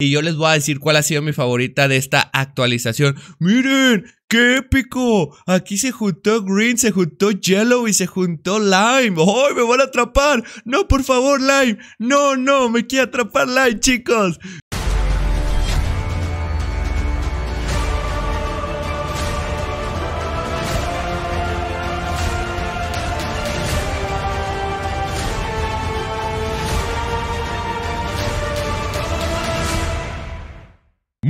Y yo les voy a decir cuál ha sido mi favorita de esta actualización. Miren, qué épico. Aquí se juntó Green, se juntó Yellow y se juntó Lime. ¡Ay, me van a atrapar! No, por favor, Lime. No, no, me quiere atrapar Lime, chicos.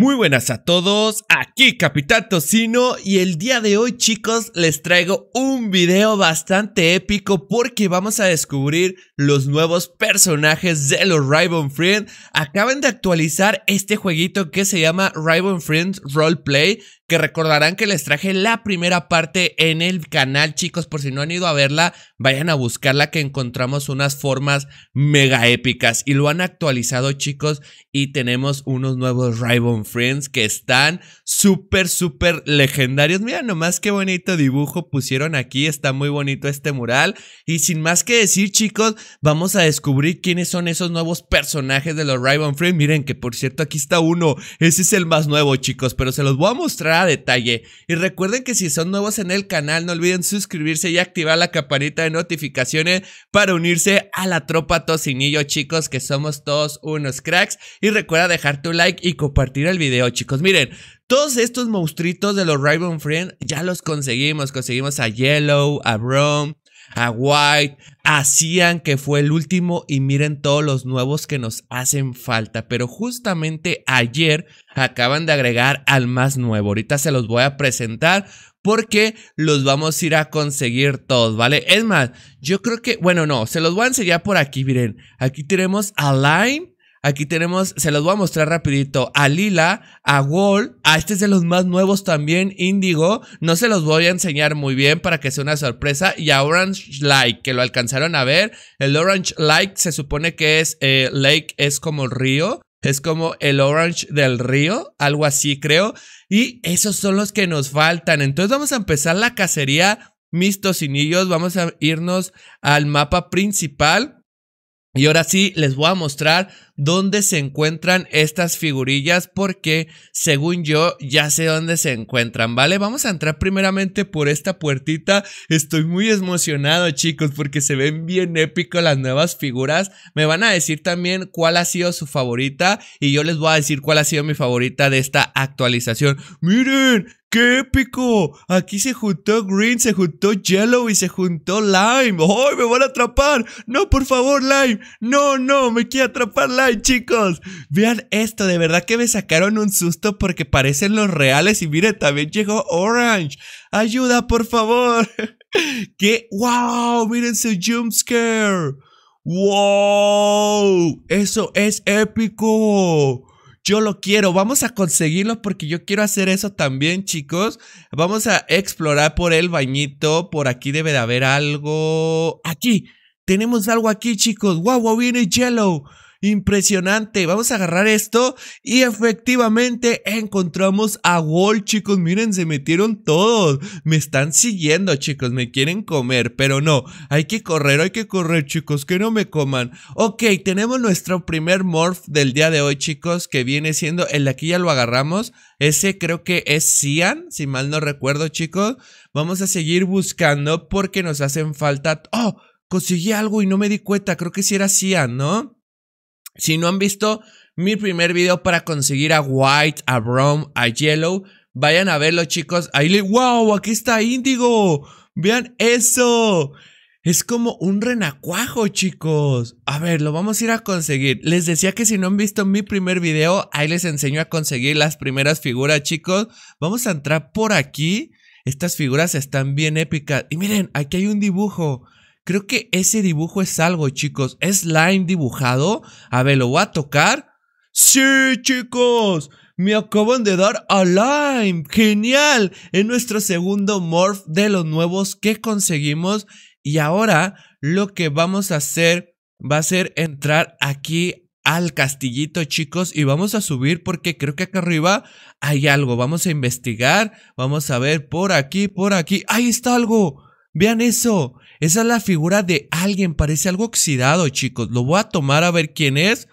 Muy buenas a todos, aquí Capitán Tocino y el día de hoy chicos les traigo un video bastante épico porque vamos a descubrir los nuevos personajes de los Ribbon Friends Acaban de actualizar este jueguito que se llama Ribbon Friends Roleplay recordarán que les traje la primera parte en el canal, chicos, por si no han ido a verla, vayan a buscarla que encontramos unas formas mega épicas y lo han actualizado, chicos, y tenemos unos nuevos Ribbon Friends que están súper, súper legendarios. miren nomás qué bonito dibujo pusieron aquí, está muy bonito este mural y sin más que decir, chicos, vamos a descubrir quiénes son esos nuevos personajes de los Ribbon Friends. Miren que por cierto aquí está uno, ese es el más nuevo, chicos, pero se los voy a mostrar detalle. Y recuerden que si son nuevos en el canal, no olviden suscribirse y activar la campanita de notificaciones para unirse a la tropa tocinillo, chicos, que somos todos unos cracks. Y recuerda dejar tu like y compartir el video, chicos. Miren, todos estos monstruitos de los Raven Friends, ya los conseguimos. Conseguimos a Yellow, a Brom, a White, hacían que fue el último y miren todos los nuevos que nos hacen falta. Pero justamente ayer acaban de agregar al más nuevo. Ahorita se los voy a presentar porque los vamos a ir a conseguir todos, ¿vale? Es más, yo creo que, bueno, no, se los voy a enseñar por aquí, miren. Aquí tenemos a Lime. Aquí tenemos, se los voy a mostrar rapidito, a Lila, a Wall, a este es de los más nuevos también, Indigo. No se los voy a enseñar muy bien para que sea una sorpresa. Y a Orange Lake, que lo alcanzaron a ver. El Orange Lake se supone que es, eh, Lake es como río. Es como el Orange del río, algo así creo. Y esos son los que nos faltan. Entonces vamos a empezar la cacería, mis tocinillos. Vamos a irnos al mapa principal. Y ahora sí, les voy a mostrar dónde se encuentran estas figurillas porque según yo ya sé dónde se encuentran, ¿vale? Vamos a entrar primeramente por esta puertita. Estoy muy emocionado, chicos, porque se ven bien épico las nuevas figuras. Me van a decir también cuál ha sido su favorita y yo les voy a decir cuál ha sido mi favorita de esta actualización. Miren, ¡Qué épico! Aquí se juntó Green, se juntó Yellow y se juntó Lime. ¡Ay, me van a atrapar! ¡No, por favor, Lime! ¡No, no! ¡Me quiere atrapar Lime, chicos! Vean esto, de verdad que me sacaron un susto porque parecen los reales. Y mire, también llegó Orange. ¡Ayuda, por favor! ¡Qué wow! ¡Miren su jumpscare! ¡Wow! ¡Eso es épico! Yo lo quiero, vamos a conseguirlo porque yo quiero hacer eso también, chicos. Vamos a explorar por el bañito, por aquí debe de haber algo. Aquí, tenemos algo aquí, chicos. Wow, wow, viene Yellow. Impresionante. Vamos a agarrar esto y efectivamente encontramos a Wall, chicos. Miren, se metieron todos. Me están siguiendo, chicos. Me quieren comer, pero no. Hay que correr, hay que correr, chicos. Que no me coman. Ok, tenemos nuestro primer morph del día de hoy, chicos, que viene siendo el de aquí ya lo agarramos. Ese creo que es Cian, si mal no recuerdo, chicos. Vamos a seguir buscando porque nos hacen falta... ¡Oh! Conseguí algo y no me di cuenta. Creo que sí era Cian, ¿no? Si no han visto mi primer video para conseguir a White, a Brom, a Yellow, vayan a verlo chicos. Ahí le, wow, aquí está Índigo. Vean eso. Es como un renacuajo, chicos. A ver, lo vamos a ir a conseguir. Les decía que si no han visto mi primer video, ahí les enseño a conseguir las primeras figuras, chicos. Vamos a entrar por aquí. Estas figuras están bien épicas. Y miren, aquí hay un dibujo. Creo que ese dibujo es algo, chicos. Es Lime dibujado. A ver, lo voy a tocar. Sí, chicos. Me acaban de dar a Lime. Genial. Es nuestro segundo morph de los nuevos que conseguimos. Y ahora lo que vamos a hacer va a ser entrar aquí al castillito, chicos, y vamos a subir porque creo que acá arriba hay algo. Vamos a investigar, vamos a ver por aquí, por aquí. ¡Ahí está algo! Vean eso. Esa es la figura de alguien, parece algo oxidado, chicos. Lo voy a tomar a ver quién es.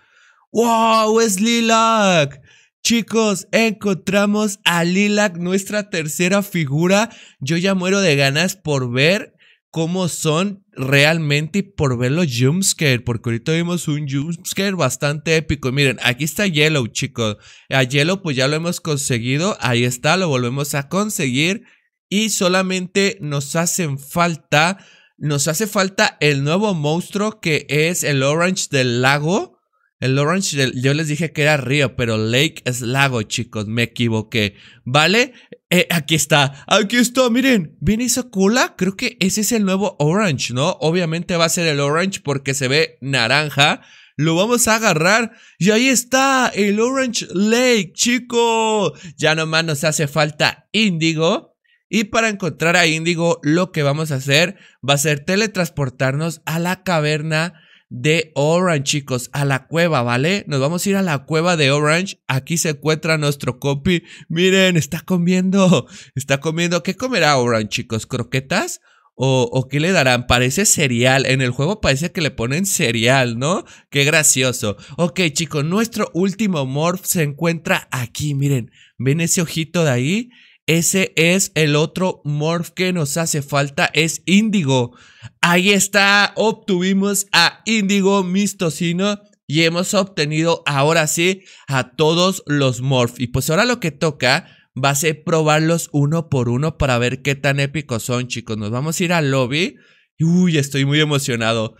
¡Wow! Es Lilac. Chicos, encontramos a Lilac, nuestra tercera figura. Yo ya muero de ganas por ver cómo son realmente y por ver los jumpscare, porque ahorita vimos un jumpscare bastante épico. miren, aquí está Yellow, chicos. A Yellow pues ya lo hemos conseguido, ahí está, lo volvemos a conseguir y solamente nos hacen falta nos hace falta el nuevo monstruo que es el Orange del lago. El Orange, del, yo les dije que era río, pero Lake es lago, chicos. Me equivoqué. ¿Vale? Eh, aquí está. Aquí está, miren. ¿Viene esa cola? Creo que ese es el nuevo Orange, ¿no? Obviamente va a ser el Orange porque se ve naranja. Lo vamos a agarrar. Y ahí está, el Orange Lake, chicos. Ya nomás nos hace falta índigo. Y para encontrar a Índigo, lo que vamos a hacer va a ser teletransportarnos a la caverna de Orange, chicos, a la cueva, ¿vale? Nos vamos a ir a la cueva de Orange. Aquí se encuentra nuestro copy. Miren, está comiendo, está comiendo. ¿Qué comerá Orange, chicos? ¿Croquetas? O, qué le darán? Parece cereal. En el juego parece que le ponen cereal, ¿no? Qué gracioso. Ok, chicos, nuestro último morph se encuentra aquí. Miren, ven ese ojito de ahí. Ese es el otro morph que nos hace falta, es Índigo. Ahí está, obtuvimos a Índigo Mistocino y hemos obtenido ahora sí a todos los morph. Y pues ahora lo que toca va a ser probarlos uno por uno para ver qué tan épicos son, chicos. Nos vamos a ir al lobby. Uy, estoy muy emocionado.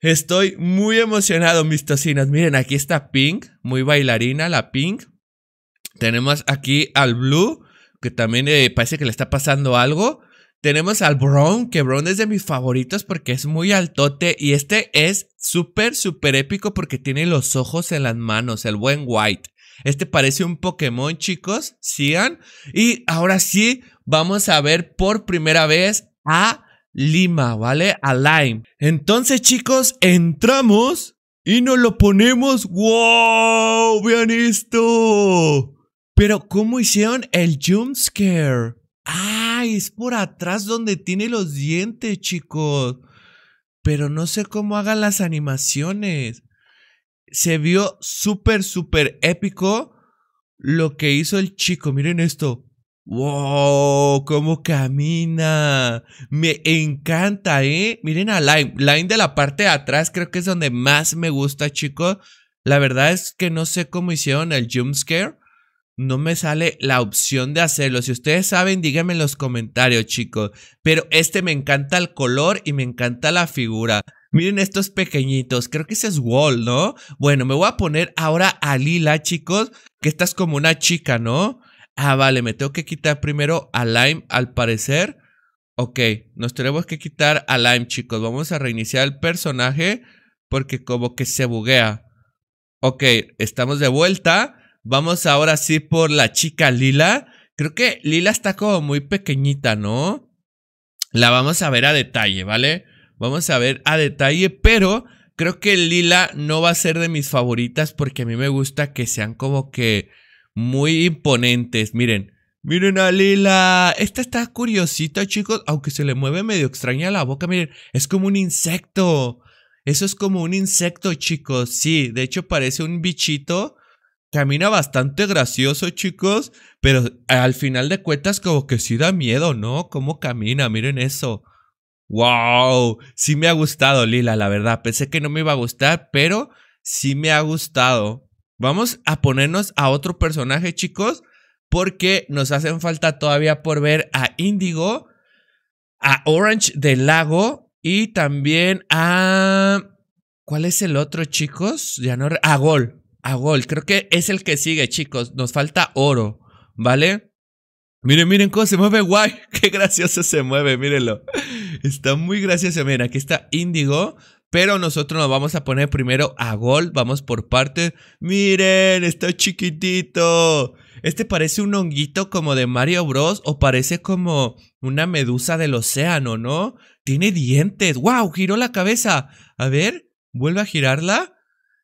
Estoy muy emocionado, mis Miren, aquí está Pink, muy bailarina, la Pink. Tenemos aquí al Blue, que también eh, parece que le está pasando algo. Tenemos al Brown, que Bron es de mis favoritos porque es muy altote y este es súper, súper épico porque tiene los ojos en las manos, el buen White. Este parece un Pokémon, chicos, sigan. Y ahora sí, vamos a ver por primera vez a Lima, ¿vale? A Lime. Entonces, chicos, entramos y nos lo ponemos. ¡Wow! ¡Vean esto! Pero ¿cómo hicieron el jumpscare? Ah, es por atrás donde tiene los dientes, chicos. Pero no sé cómo hagan las animaciones. Se vio súper, súper épico lo que hizo el chico. Miren esto. ¡Wow! ¿Cómo camina? Me encanta, ¿eh? Miren a Line. Line de la parte de atrás creo que es donde más me gusta, chicos. La verdad es que no sé cómo hicieron el jumpscare no me sale la opción de hacerlo. Si ustedes saben, díganme en los comentarios, chicos. Pero este me encanta el color y me encanta la figura. Miren estos pequeñitos, creo que ese es Wall, ¿no? Bueno, me voy a poner ahora a Lila, chicos, que esta es como una chica, ¿no? Ah, vale, me tengo que quitar primero a Lime, al parecer. Ok, nos tenemos que quitar a Lime, chicos. Vamos a reiniciar el personaje porque como que se buguea. Ok, estamos de vuelta. Vamos ahora sí por la chica Lila. Creo que Lila está como muy pequeñita, ¿no? La vamos a ver a detalle, ¿vale? Vamos a ver a detalle, pero creo que Lila no va a ser de mis favoritas porque a mí me gusta que sean como que muy imponentes. Miren, miren a Lila. Esta está curiosita, chicos, aunque se le mueve medio extraña la boca. Miren, es como un insecto. Eso es como un insecto, chicos. Sí, de hecho parece un bichito camina bastante gracioso, chicos, pero al final de cuentas como que sí da miedo, ¿no? ¿Cómo camina? Miren eso. ¡Wow! Sí me ha gustado, Lila, la verdad. Pensé que no me iba a gustar, pero sí me ha gustado. Vamos a ponernos a otro personaje, chicos, porque nos hacen falta todavía por ver a Indigo, a Orange del Lago y también a... ¿Cuál es el otro, chicos? Ya no... A Gol a gol. Creo que es el que sigue, chicos. Nos falta oro, ¿vale? Miren, miren cómo se mueve guay. Qué gracioso se mueve, mírenlo. Está muy gracioso. Miren, aquí está índigo. Pero nosotros nos vamos a poner primero a gol. Vamos por partes, Miren, está chiquitito. Este parece un honguito como de Mario Bros. O parece como una medusa del océano, ¿no? Tiene dientes. ¡Wow! Giró la cabeza. A ver, vuelve a girarla.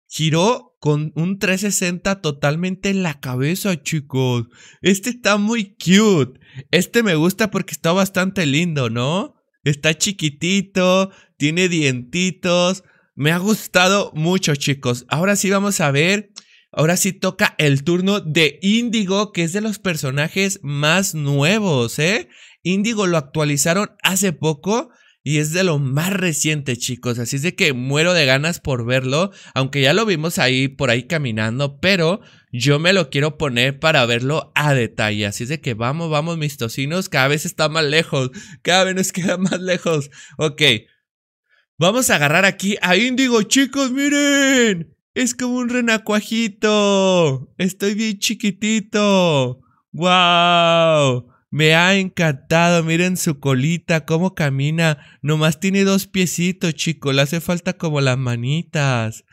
Giró con un 360 totalmente en la cabeza, chicos. Este está muy cute. Este me gusta porque está bastante lindo, ¿no? Está chiquitito, tiene dientitos. Me ha gustado mucho, chicos. Ahora sí vamos a ver. Ahora sí toca el turno de Índigo, que es de los personajes más nuevos, ¿eh? Índigo lo actualizaron hace poco y es de lo más reciente, chicos. Así es de que muero de ganas por verlo. Aunque ya lo vimos ahí por ahí caminando. Pero yo me lo quiero poner para verlo a detalle. Así es de que vamos, vamos, mis tocinos. Cada vez está más lejos. Cada vez nos queda más lejos. Ok. Vamos a agarrar aquí a Índigo, chicos. Miren. Es como un renacuajito. Estoy bien chiquitito. ¡Wow! Me ha encantado, miren su colita, cómo camina. Nomás tiene dos piecitos, chico, le hace falta como las manitas.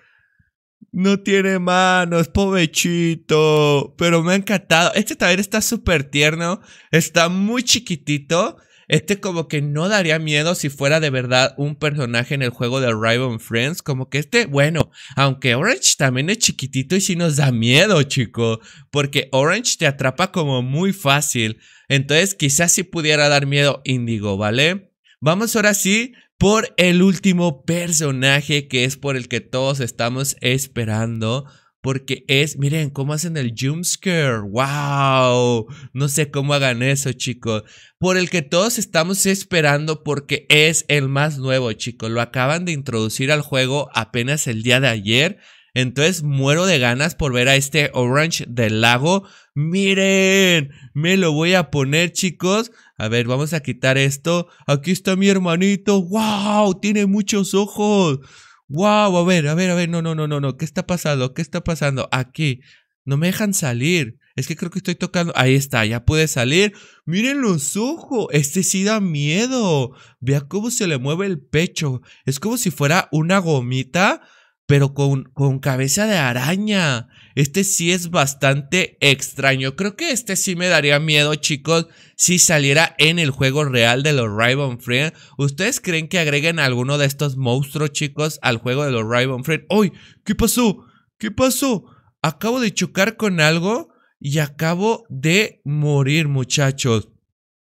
No tiene manos, pobrecito. Pero me ha encantado. Este taller está súper tierno, está muy chiquitito. Este como que no daría miedo si fuera de verdad un personaje en el juego de Rival Friends. Como que este, bueno, aunque Orange también es chiquitito y sí nos da miedo, chico. Porque Orange te atrapa como muy fácil. Entonces quizás sí pudiera dar miedo Indigo, ¿vale? Vamos ahora sí por el último personaje que es por el que todos estamos esperando porque es, miren cómo hacen el jumpscare, wow, no sé cómo hagan eso chicos, por el que todos estamos esperando porque es el más nuevo chicos, lo acaban de introducir al juego apenas el día de ayer, entonces muero de ganas por ver a este Orange del lago. Miren, me lo voy a poner chicos. A ver, vamos a quitar esto. Aquí está mi hermanito. ¡Wow! Tiene muchos ojos wow, a ver, a ver, a ver, no, no, no, no, no, ¿qué está pasando? ¿Qué está pasando? Aquí, no me dejan salir. Es que creo que estoy tocando. Ahí está, ya puede salir. Miren los ojos. Este sí da miedo. Vea cómo se le mueve el pecho. Es como si fuera una gomita pero con, con cabeza de araña. Este sí es bastante extraño. Creo que este sí me daría miedo, chicos, si saliera en el juego real de los Ribbon Friends ¿Ustedes creen que agreguen alguno de estos monstruos, chicos, al juego de los Ribbon Friend? ¡Uy! ¿Qué pasó? ¿Qué pasó? Acabo de chocar con algo y acabo de morir, muchachos.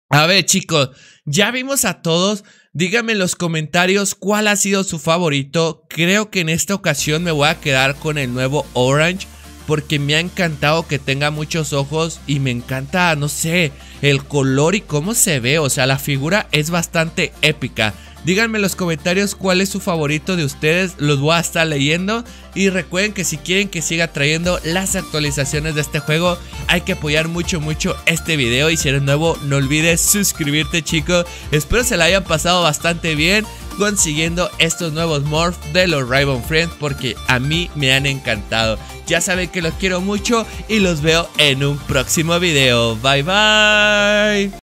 A ver, chicos, ya vimos a todos Dígame en los comentarios cuál ha sido su favorito. Creo que en esta ocasión me voy a quedar con el nuevo Orange porque me ha encantado que tenga muchos ojos y me encanta, no sé, el color y cómo se ve. O sea, la figura es bastante épica. Díganme en los comentarios cuál es su favorito de ustedes, los voy a estar leyendo. Y recuerden que si quieren que siga trayendo las actualizaciones de este juego, hay que apoyar mucho, mucho este video. Y si eres nuevo, no olvides suscribirte, chicos. Espero se la hayan pasado bastante bien consiguiendo estos nuevos morphs de los Rival Friends porque a mí me han encantado. Ya saben que los quiero mucho y los veo en un próximo video. Bye bye.